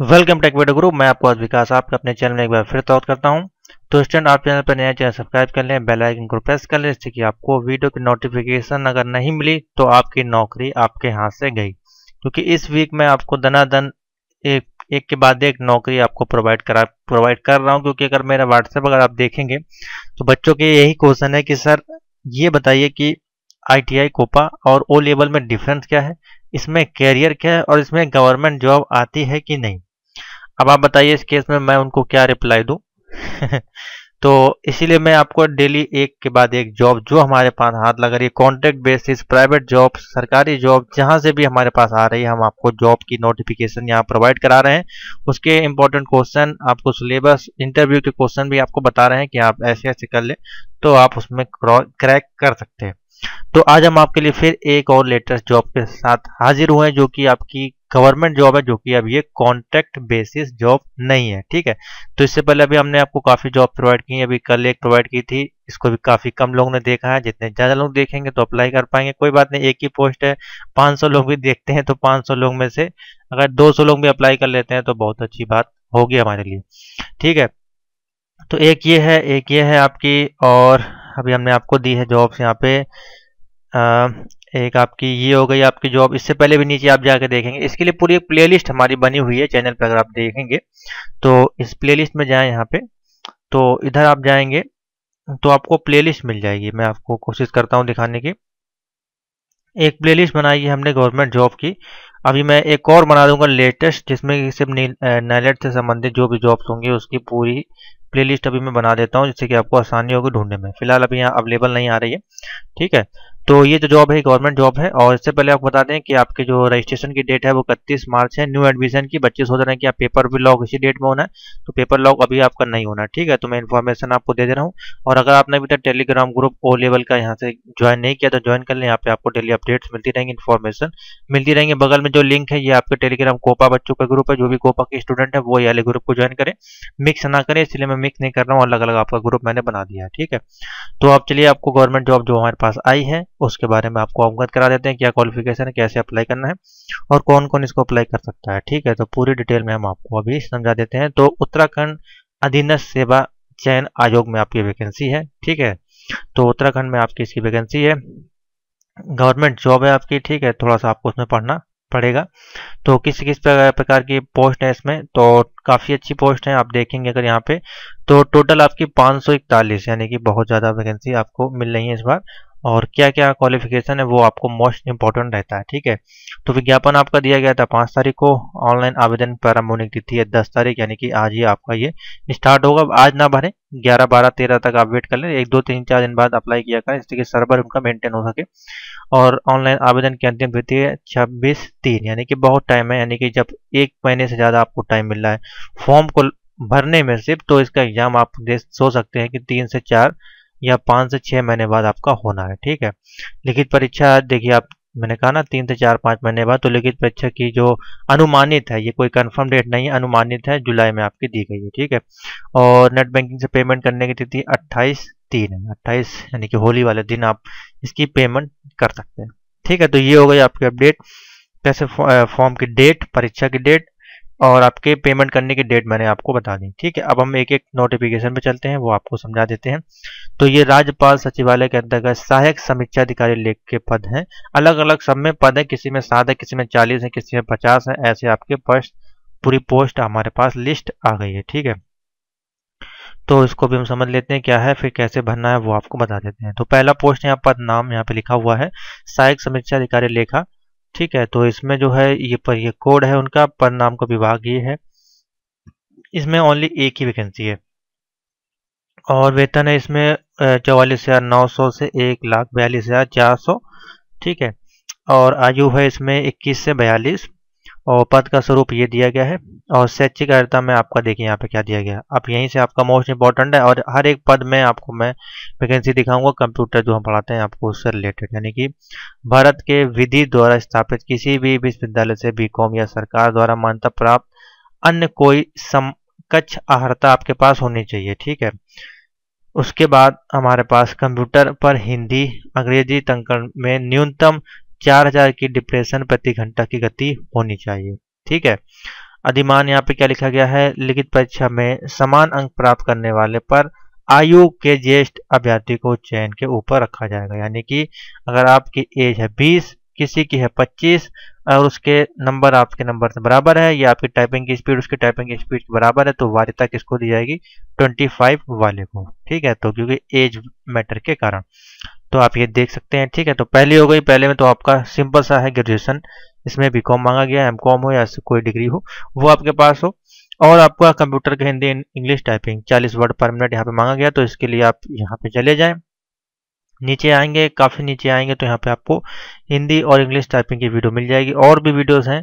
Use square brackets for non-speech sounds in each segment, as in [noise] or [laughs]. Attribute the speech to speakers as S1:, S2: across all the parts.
S1: welcome take वेडो group मैं आपको आज विकास आपका अपने चैनल में एक बार फिर स्वागत करता हूं तो स्टूडेंट आप चैनल पर नया चैनल सब्सक्राइब कर लें बेल आइकन को प्रेस कर लें जिससे कि आपको वीडियो की नोटिफिकेशन अगर नहीं मिली तो आपकी नौकरी आपके हाथ से गई क्योंकि तो इस वीक में आपको दनादन एक एक के बाद एक नौकरी आपको प्रोवाइड करा प्रोवाइड कर रहा हूँ क्योंकि अगर मेरा व्हाट्सएप अगर आप देखेंगे तो बच्चों के यही क्वेश्चन है कि सर ये बताइए कि आई कोपा और ओ लेवल में डिफरेंस क्या है इसमें कैरियर क्या है और इसमें गवर्नमेंट जॉब आती है कि नहीं अब आप बताइए इस केस में मैं उनको क्या रिप्लाई दूँ [laughs] तो इसीलिए मैं आपको डेली एक के बाद एक जॉब जो हमारे पास हाथ लगा रही है कॉन्ट्रैक्ट बेसिस प्राइवेट जॉब सरकारी जॉब जहां से भी हमारे पास आ रही है हम आपको जॉब की नोटिफिकेशन यहां प्रोवाइड करा रहे हैं उसके इंपॉर्टेंट क्वेश्चन आपको सिलेबस इंटरव्यू के क्वेश्चन भी आपको बता रहे हैं कि आप ऐसे ऐसे कर ले तो आप उसमें क्रैक कर सकते हैं तो आज हम आपके लिए फिर एक और लेटेस्ट जॉब के साथ हाजिर हुए हैं जो कि आपकी गवर्नमेंट जॉब है जो कि अब ये कॉन्ट्रैक्ट बेसिस जॉब नहीं है ठीक है तो इससे पहले अभी हमने आपको काफ़ी जॉब प्रोवाइड की अभी कल एक प्रोवाइड की थी इसको भी काफ़ी कम लोगों ने देखा है जितने ज़्यादा लोग देखेंगे तो अप्लाई कर पाएंगे कोई बात नहीं एक ही पोस्ट है 500 लोग भी देखते हैं तो 500 लोग में से अगर 200 लोग भी अप्लाई कर लेते हैं तो बहुत अच्छी बात होगी हमारे लिए ठीक है तो एक ये है एक ये है आपकी और अभी हमने आपको दी है जॉब्स यहाँ पे एक आपकी ये हो गई आपकी जॉब इससे पहले भी नीचे आप जाके देखेंगे इसके लिए पूरी एक प्लेलिस्ट हमारी बनी हुई है चैनल पर अगर आप देखेंगे तो इस प्लेलिस्ट में जाएं यहाँ पे तो इधर आप जाएंगे तो आपको प्लेलिस्ट मिल जाएगी मैं आपको कोशिश करता हूँ दिखाने की एक लिस्ट बनाई है हमने गवर्नमेंट जॉब की अभी मैं एक और बना दूंगा लेटेस्ट जिसमें सिर्फ नैलेट से संबंधित जो भी जॉब्स होंगे उसकी पूरी प्लेलिस्ट अभी मैं बना देता हूँ जिससे कि आपको आसानी होगी ढूंढने में फिलहाल अभी यहाँ अवेलेबल नहीं आ रही है ठीक है तो ये जो जॉब है गवर्नमेंट जॉब है और इससे पहले आप बता दें कि आपके जो रजिस्ट्रेशन की डेट है वो इकतीस मार्च है न्यू एडमिशन की बच्चे सोच रहे हैं कि आप पेपर भी लॉक इसी डेट में होना है तो पेपर लॉक अभी आपका नहीं होना ठीक है तो मैं इन्फॉर्मेशन आपको दे दे रहा हूँ और अगर आपने अभी तक टेलीग्राम ग्रुप ओ लेवल का यहाँ से ज्वाइन नहीं किया तो ज्वाइन कर लें यहाँ पे आपको डेली अपडेट्स मिलती रहेंगी इन्फॉर्मेशन मिलती रहेंगे बगल में जो लिंक है ये आपके टेलीग्राम कोपा बच्चों का ग्रुप है जो भी कोपा के स्टूडेंट है वो वाले ग्रुप को ज्वाइन करें मिक्स ना करें इसलिए मैं मिक्स नहीं कर रहा हूँ अलग अलग आपका ग्रुप मैंने बना दिया है ठीक है तो अब चलिए आपको गवर्नमेंट जॉब जो हमारे पास आई है उसके बारे में आपको अवगत करा देते हैं क्या क्वालिफिकेशन है कैसे अप्लाई करना है और कौन कौन इसको अप्लाई कर सकता है ठीक है तो पूरी डिटेल में हम आपको अभी समझा देते हैं तो उत्तराखंड अधीन सेवा चयन आयोग में आपकी वैकेंसी है ठीक है तो उत्तराखंड में आपकी इसकी वैकेंसी है गवर्नमेंट जॉब है आपकी ठीक है थोड़ा सा आपको उसमें पढ़ना पड़ेगा तो किस किस प्रकार की पोस्ट है इसमें तो काफ़ी अच्छी पोस्ट है आप देखेंगे अगर यहाँ पे तो टोटल आपकी 541 यानी कि बहुत ज़्यादा वैकेंसी आपको मिल रही है इस बार और क्या क्या क्वालिफिकेशन है वो आपको मोस्ट इंपॉर्टेंट रहता है ठीक है तो विज्ञापन आपका दिया गया था पाँच तारीख को ऑनलाइन आवेदन प्रारंभ होने की तिथि है दस तारीख यानी कि आज ही आपका ये स्टार्ट होगा आज ना भरें ग्यारह बारह तेरह तक आप वेट कर लें एक दो तीन चार दिन बाद अप्लाई किया करें जिससे कि सर्वर उनका मेंटेन हो सके और ऑनलाइन आवेदन की अंतिम तिथि है छब्बीस तीन यानी कि बहुत टाइम है यानी कि जब एक महीने से ज़्यादा आपको टाइम मिल रहा है फॉर्म को भरने में सिर्फ तो इसका एग्जाम आप सो सकते हैं कि तीन से चार या पाँच से छः महीने बाद आपका होना है ठीक है लिखित परीक्षा देखिए आप मैंने कहा ना तीन से चार पाँच महीने बाद तो लिखित परीक्षा की जो अनुमानित है ये कोई कंफर्म डेट नहीं है अनुमानित है जुलाई में आपकी दी गई है ठीक है और नेट बैंकिंग से पेमेंट करने की तिथि अट्ठाईस तीन है अट्ठाईस यानी कि होली वाले दिन आप इसकी पेमेंट कर सकते हैं ठीक है तो ये हो गई आपकी अपडेट कैसे फॉर्म की डेट परीक्षा की डेट और आपके पेमेंट करने की डेट मैंने आपको बता दी ठीक है अब हम एक एक नोटिफिकेशन पे चलते हैं वो आपको समझा देते हैं तो ये राज्यपाल सचिवालय के अंतर्गत सहायक अधिकारी लेख के पद हैं अलग अलग सब में पद है किसी में सात है किसी में चालीस है किसी में पचास है ऐसे आपके पास पूरी पोस्ट हमारे पास लिस्ट आ गई है ठीक है तो इसको भी हम समझ लेते हैं क्या है फिर कैसे भरना है वो आपको बता देते हैं तो पहला पोस्ट यहाँ पद नाम यहाँ पे लिखा हुआ है सहायक समीक्षा अधिकारी लेखा ठीक है तो इसमें जो है ये पर ये कोड है उनका पर नाम का विभाग ये है इसमें ओनली एक ही वैकेंसी है और वेतन है इसमें चौवालीस हज़ार नौ सौ से एक लाख बयालीस हज़ार चार सौ ठीक है और आयु है इसमें इक्कीस से बयालीस और पद का स्वरूप ये दिया गया है और शैक्षिक अर्थता में आपका देखिए यहाँ पे क्या दिया गया अब यहीं से आपका मोस्ट इंपॉर्टेंट है और हर एक पद में आपको मैं वैकेंसी दिखाऊंगा कंप्यूटर जो हम पढ़ाते हैं आपको उससे रिलेटेड यानी कि भारत के विधि द्वारा स्थापित किसी भी विश्वविद्यालय से बी या सरकार द्वारा मान्यता प्राप्त अन्य कोई समकक्ष अर्हता आपके पास होनी चाहिए ठीक है उसके बाद हमारे पास कंप्यूटर पर हिंदी अंग्रेजी टंकण में न्यूनतम 4000 की डिप्रेशन प्रति घंटा की गति होनी चाहिए ठीक है अधिमान यहाँ पे क्या लिखा गया है लिखित परीक्षा में समान अंक प्राप्त करने वाले पर आयु के ज्येष्ठ अभ्यर्थी को चयन के ऊपर रखा जाएगा यानी कि अगर आपकी एज है बीस किसी की है पच्चीस और उसके नंबर आपके नंबर से बराबर है या आपकी टाइपिंग की स्पीड उसकी टाइपिंग की स्पीड बराबर है तो वारिता किसको दी जाएगी 25 वाले को ठीक है तो क्योंकि एज मैटर के कारण तो आप ये देख सकते हैं ठीक है तो पहली हो गई पहले में तो आपका सिंपल सा है ग्रेजुएशन इसमें बी कॉम मांगा गया एम कॉम हो या कोई डिग्री हो वो आपके पास हो और आपका कंप्यूटर के Hindi English typing 40 word per minute यहाँ पे मांगा गया तो इसके लिए आप यहाँ पे चले जाएं नीचे आएंगे काफ़ी नीचे आएंगे तो यहाँ पे आपको हिंदी और इंग्लिश टाइपिंग की वीडियो मिल जाएगी और भी वीडियोस हैं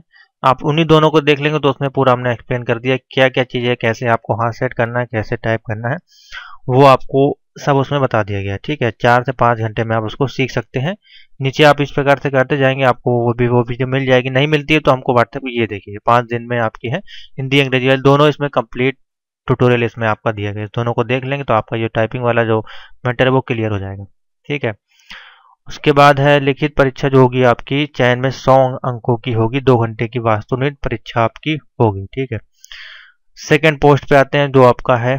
S1: आप उन्हीं दोनों को देख लेंगे तो उसमें पूरा हमने एक्सप्लेन कर दिया क्या क्या चीज़ है कैसे आपको हाथ सेट करना है कैसे टाइप करना है वो आपको सब उसमें बता दिया गया है ठीक है चार से पाँच घंटे में आप उसको सीख सकते हैं नीचे आप इस प्रकार से करते जाएंगे आपको वो भी वो वीडियो मिल जाएगी नहीं मिलती है तो हमको व्हाट्सएप ये देखिए पाँच दिन में आपकी है हिंदी अंग्रेजी दोनों इसमें कंप्लीट ट्यूटोरियल इसमें आपका दिया गया दोनों को देख लेंगे तो आपका जो टाइपिंग वाला जो मैटर है वो क्लियर हो जाएगा ठीक है उसके बाद है लिखित परीक्षा जो होगी आपकी चयन में सौ अंकों की होगी दो घंटे की वास्तुनिट परीक्षा आपकी होगी ठीक है सेकेंड पोस्ट पे आते हैं जो आपका है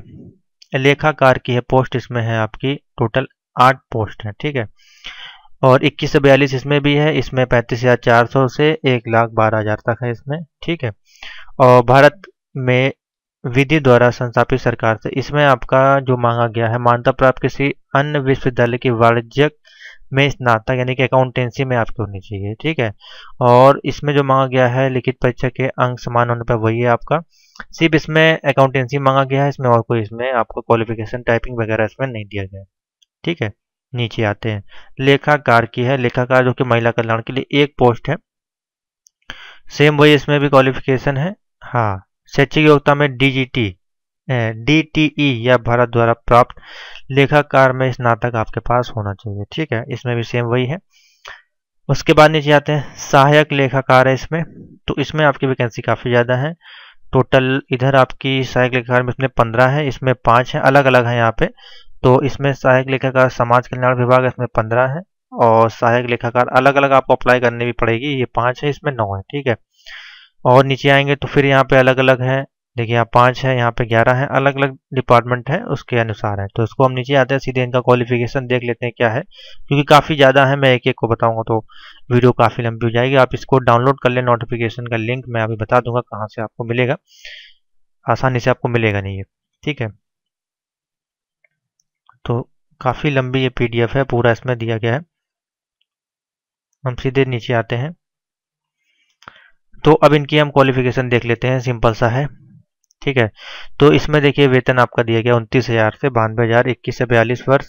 S1: लेखाकार की है पोस्ट इसमें है आपकी टोटल आठ पोस्ट है ठीक है और इक्कीस से बयालीस इसमें भी है इसमें पैंतीस हजार चार सौ से एक लाख बारह हजार तक है इसमें ठीक है और भारत में विधि द्वारा संस्थापित सरकार से इसमें आपका जो मांगा गया है मान्यता प्राप्त किसी अन्य विश्वविद्यालय की वाणिज्यक में स्नातक यानी कि अकाउंटेंसी में आपकी होनी चाहिए ठीक है और इसमें जो मांगा गया है लिखित परीक्षा के अंक समान होने पर वही है आपका सिर्फ इसमें अकाउंटेंसी मांगा गया है इसमें और कोई इसमें आपको क्वालिफिकेशन टाइपिंग वगैरह इसमें नहीं दिया गया ठीक है नीचे आते हैं लेखाकार की है लेखाकार जो कि महिला कल्याण के लिए एक पोस्ट है सेम वही इसमें भी क्वालिफिकेशन है हाँ शैक्षिक योग्यता में डीजीटी डीटीई e या भारत द्वारा प्राप्त लेखाकार में स्नातक आपके पास होना चाहिए ठीक है इसमें भी सेम वही है उसके बाद नीचे आते हैं सहायक लेखाकार है इसमें तो इसमें आपकी वैकेंसी काफ़ी ज़्यादा है टोटल इधर आपकी सहायक लेखाकार में इसमें पंद्रह है इसमें पाँच है अलग अलग है यहाँ पे तो इसमें सहायक लेखाकार समाज कल्याण विभाग इसमें पंद्रह है और सहायक लेखाकार अलग अलग आपको अप्लाई करनी भी पड़ेगी ये पाँच है इसमें नौ है ठीक है और नीचे आएंगे तो फिर यहाँ पे अलग अलग है देखिए यहाँ पाँच है यहाँ पे ग्यारह है अलग अलग डिपार्टमेंट है उसके अनुसार है तो इसको हम नीचे आते हैं सीधे इनका क्वालिफिकेशन देख लेते हैं क्या है क्योंकि काफ़ी ज़्यादा है मैं एक एक को बताऊंगा तो वीडियो काफ़ी लंबी हो जाएगी आप इसको डाउनलोड कर लें नोटिफिकेशन का लिंक मैं अभी बता दूंगा कहाँ से आपको मिलेगा आसानी से आपको मिलेगा नहीं ये ठीक है तो काफ़ी लंबी ये पी है पूरा इसमें दिया गया है हम सीधे नीचे आते हैं तो अब इनकी हम क्वालिफिकेशन देख लेते हैं सिंपल सा है ठीक है तो इसमें देखिए वेतन आपका दिया गया उनतीस हज़ार से बानवे हज़ार इक्कीस से बयालीस वर्ष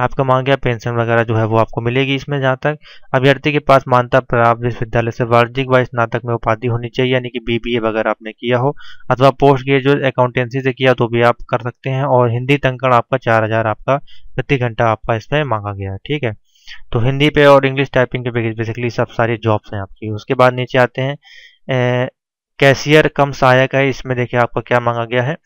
S1: आपका मांग गया पेंशन वगैरह जो है वो आपको मिलेगी इसमें जहाँ तक अभ्यर्थी के पास मान्यता प्राप्त विश्वविद्यालय से वार्षिक व स्नातक में उपाधि होनी चाहिए यानी कि बीबीए वगैरह आपने किया हो अथवा पोस्ट ग्रेजुएट अकाउंटेंसी से किया तो भी आप कर सकते हैं और हिंदी टंकण आपका चार हज़ार आपका प्रति घंटा आपका इसमें मांगा गया है ठीक है तो हिंदी पे और इंग्लिश टाइपिंग के बेसिकली सब सारी जॉब्स हैं आपकी उसके बाद नीचे आते हैं कैशियर कम सहायक है इसमें देखिए आपको क्या मांगा गया है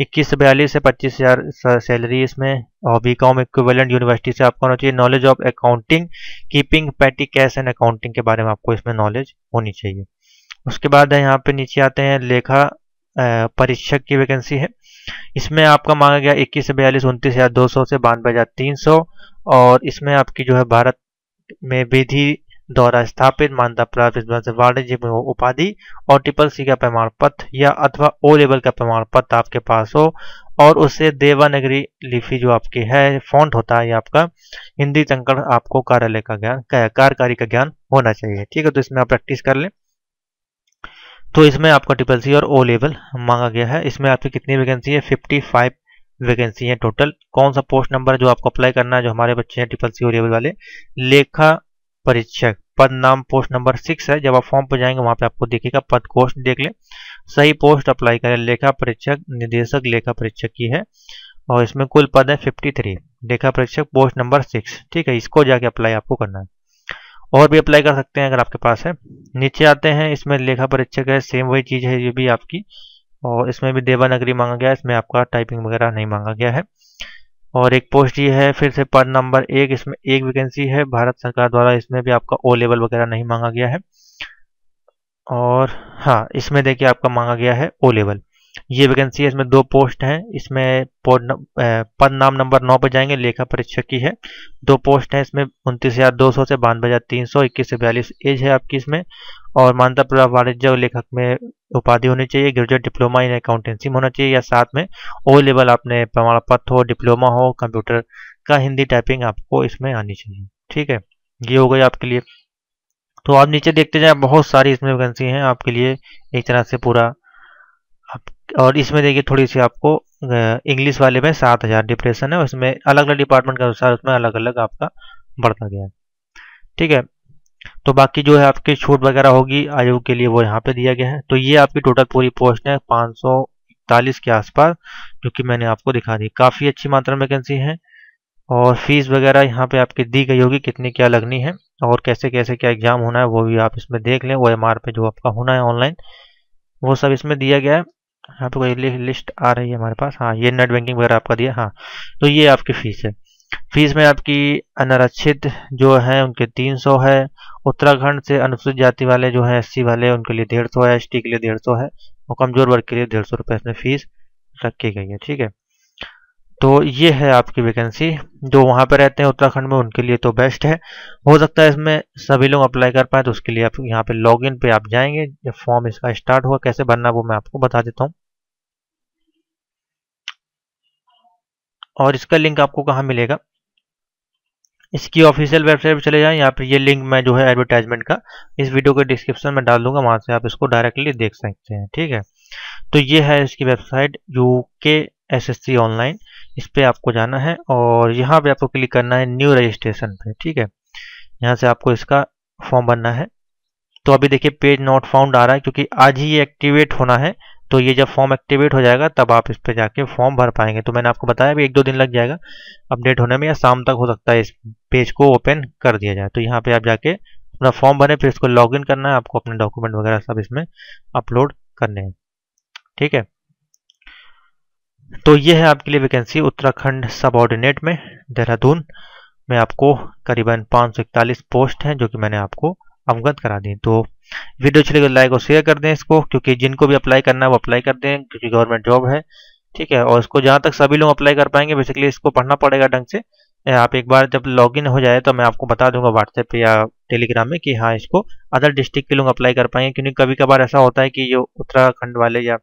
S1: इक्कीस से बयालीस से पच्चीस हज़ार सैलरी इसमें और बी कॉम इक्विवेलेंट यूनिवर्सिटी से आपको होना चाहिए knowledge of accounting keeping petty cash and accounting के बारे में आपको इसमें नॉलेज होनी चाहिए उसके बाद है यहाँ पे नीचे आते हैं लेखा परीक्षक की वैकेंसी है इसमें आपका मांगा गया इक्कीस से बयालीस उनतीस हज़ार दो सौ से बानवे हज़ार तीन सौ और इसमें आपकी जो है भारत में विधि द्वारा स्थापित मान्यता प्राप्त से वाणिज्य उपाधि और ट्रिपल सी का प्रमाण पत्र या अथवा ओ लेवल का प्रमाण पत्र आपके पास हो और उससे देवानगरी लिपि जो आपकी है फॉन्ट होता है आपका हिंदी संकट आपको कार्यालय का ज्ञान कार्यकारी का ज्ञान होना चाहिए ठीक है तो इसमें आप प्रैक्टिस कर लें तो इसमें आपका ट्रिपल सी और ओ लेवल मांगा गया है इसमें आपकी कितनी वैकेंसी है फिफ्टी फाइव वैकेंसी है टोटल कौन सा पोस्ट नंबर जो आपको अप्लाई करना है जो हमारे बच्चे हैं ट्रिपल सी ओ लेवल वाले लेखा परीक्षक पद नाम पोस्ट नंबर सिक्स है जब आप फॉर्म पर जाएंगे वहां पे आपको देखेगा पद कोस्ट देख ले सही पोस्ट अप्लाई करें लेखा परीक्षक निदेशक लेखा परीक्षक की है और इसमें कुल पद है फिफ्टी थ्री लेखा परीक्षक पोस्ट नंबर सिक्स ठीक है इसको जाके अप्लाई आपको करना है और भी अप्लाई कर सकते हैं अगर आपके पास है नीचे आते हैं इसमें लेखा परीक्षक है सेम वही चीज़ है ये भी आपकी और इसमें भी देवानगरी मांगा गया है इसमें आपका टाइपिंग वगैरह नहीं मांगा गया है और एक पोस्ट ये है फिर से पद नंबर एक इसमें एक वैकेंसी है भारत सरकार द्वारा इसमें भी आपका ओ लेवल वगैरह नहीं मांगा गया है और हाँ इसमें देखिए आपका मांगा गया है ओ लेवल ये वैकेंसी है इसमें दो पोस्ट हैं इसमें पद नाम नंबर नौ पर जाएंगे लेखा परीक्षक की है दो पोस्ट हैं इसमें उनतीस हज़ार दो सौ से बानवे हज़ार तीन सौ इक्कीस से बयालीस एज है आपकी इसमें और मानता प्रभाव वाणिज्य और लेखक में उपाधि होनी चाहिए ग्रेजुएट डिप्लोमा इन अकाउंटेंसी होना चाहिए या साथ में ओ लेवल आपने प्रमाण पत्र हो डिप्लोमा हो कंप्यूटर का हिंदी टाइपिंग आपको इसमें आनी चाहिए ठीक है ये हो गई आपके लिए तो आप नीचे देखते जाए बहुत सारी इसमें वैकेंसी हैं आपके लिए एक तरह से पूरा आप और इसमें देखिए थोड़ी सी आपको इंग्लिश वाले में सात हज़ार डिप्रेशन है उसमें अलग अलग डिपार्टमेंट के अनुसार उसमें अलग अलग आपका बढ़ता गया है ठीक है तो बाकी जो है आपके छूट वगैरह होगी आयु के लिए वो यहाँ पे दिया गया है तो ये आपकी टोटल पूरी पोस्ट है पाँच के आसपास जो कि मैंने आपको दिखा दी काफ़ी अच्छी मात्रा में वैकेंसी है और फीस वगैरह यहाँ पे आपकी दी गई होगी कितनी क्या लगनी है और कैसे कैसे क्या एग्ज़ाम होना है वो भी आप इसमें देख लें ओ एम आर पे जो आपका होना है ऑनलाइन वो सब इसमें दिया गया है यहाँ पे कोई लिस्ट आ रही है हमारे पास हाँ ये नेट बैंकिंग वगैरह आपका दिया हाँ तो ये आपकी फ़ीस है फीस में आपकी अनारक्षित जो है उनके 300 है उत्तराखंड से अनुसूचित जाति वाले जो है एससी वाले उनके लिए डेढ़ सौ है एस के लिए डेढ़ सौ है और कमजोर वर्ग के लिए डेढ़ सौ रुपये इसमें फीस रखी गई है ठीक है तो ये है आपकी वैकेंसी जो वहाँ पर रहते हैं उत्तराखंड में उनके लिए तो बेस्ट है हो सकता है इसमें सभी लोग अप्लाई कर पाए तो उसके लिए आप यहाँ पे लॉगिन पे आप जाएंगे जब फॉर्म इसका स्टार्ट हुआ कैसे भरना वो मैं आपको बता देता हूँ और इसका लिंक आपको कहाँ मिलेगा इसकी ऑफिशियल वेबसाइट पर चले जाएं यहाँ पर ये लिंक मैं जो है एडवर्टाइजमेंट का इस वीडियो के डिस्क्रिप्शन में डाल दूंगा वहाँ से आप इसको डायरेक्टली देख सकते हैं ठीक है तो ये है इसकी website U K S S C online इस पर आपको जाना है और यहाँ पे आपको क्लिक करना है न्यू रजिस्ट्रेशन पे ठीक है यहाँ से आपको इसका फॉर्म भरना है तो अभी देखिए पेज नॉट फाउंड आ रहा है क्योंकि आज ही ये एक्टिवेट होना है तो ये जब फॉर्म एक्टिवेट हो जाएगा तब आप इस पर जाके फॉर्म भर पाएंगे तो मैंने आपको बताया अभी एक दो दिन लग जाएगा अपडेट होने में या शाम तक हो सकता है इस पेज को ओपन कर दिया जाए तो यहाँ पे आप जाके अपना फॉर्म भरें फिर इसको लॉगिन करना है आपको अपने डॉक्यूमेंट वगैरह सब इसमें अपलोड करने हैं ठीक है तो ये है आपके लिए वैकेंसी उत्तराखंड सब में देहरादून में आपको करीबन 541 पोस्ट हैं जो कि मैंने आपको अवगत करा दें तो वीडियो अच्छी लगे तो लाइक और शेयर कर दें इसको क्योंकि जिनको भी अप्लाई करना है वो अप्लाई कर दें क्योंकि गवर्नमेंट जॉब है ठीक है और इसको जहाँ तक सभी लोग अप्लाई कर पाएंगे बेसिकली इसको पढ़ना पड़ेगा ढंग से आप एक बार जब लॉगिन हो जाए तो मैं आपको बता दूंगा व्हाट्सएप या टेलीग्राम में कि हाँ इसको अदर डिस्ट्रिक्ट के लोग अप्लाई कर पाएंगे क्योंकि कभी कभार ऐसा होता है कि जो उत्तराखंड वाले या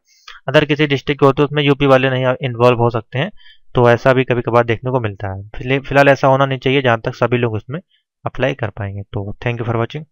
S1: अदर किसी डिस्ट्रिक्ट के होते हैं उसमें यूपी वाले नहीं इन्वॉल्व हो सकते हैं तो ऐसा भी कभी कभार देखने को मिलता है फिलहाल ऐसा होना नहीं चाहिए जहाँ तक सभी लोग इसमें अप्लाई कर पाएंगे तो थैंक यू फॉर वॉचिंग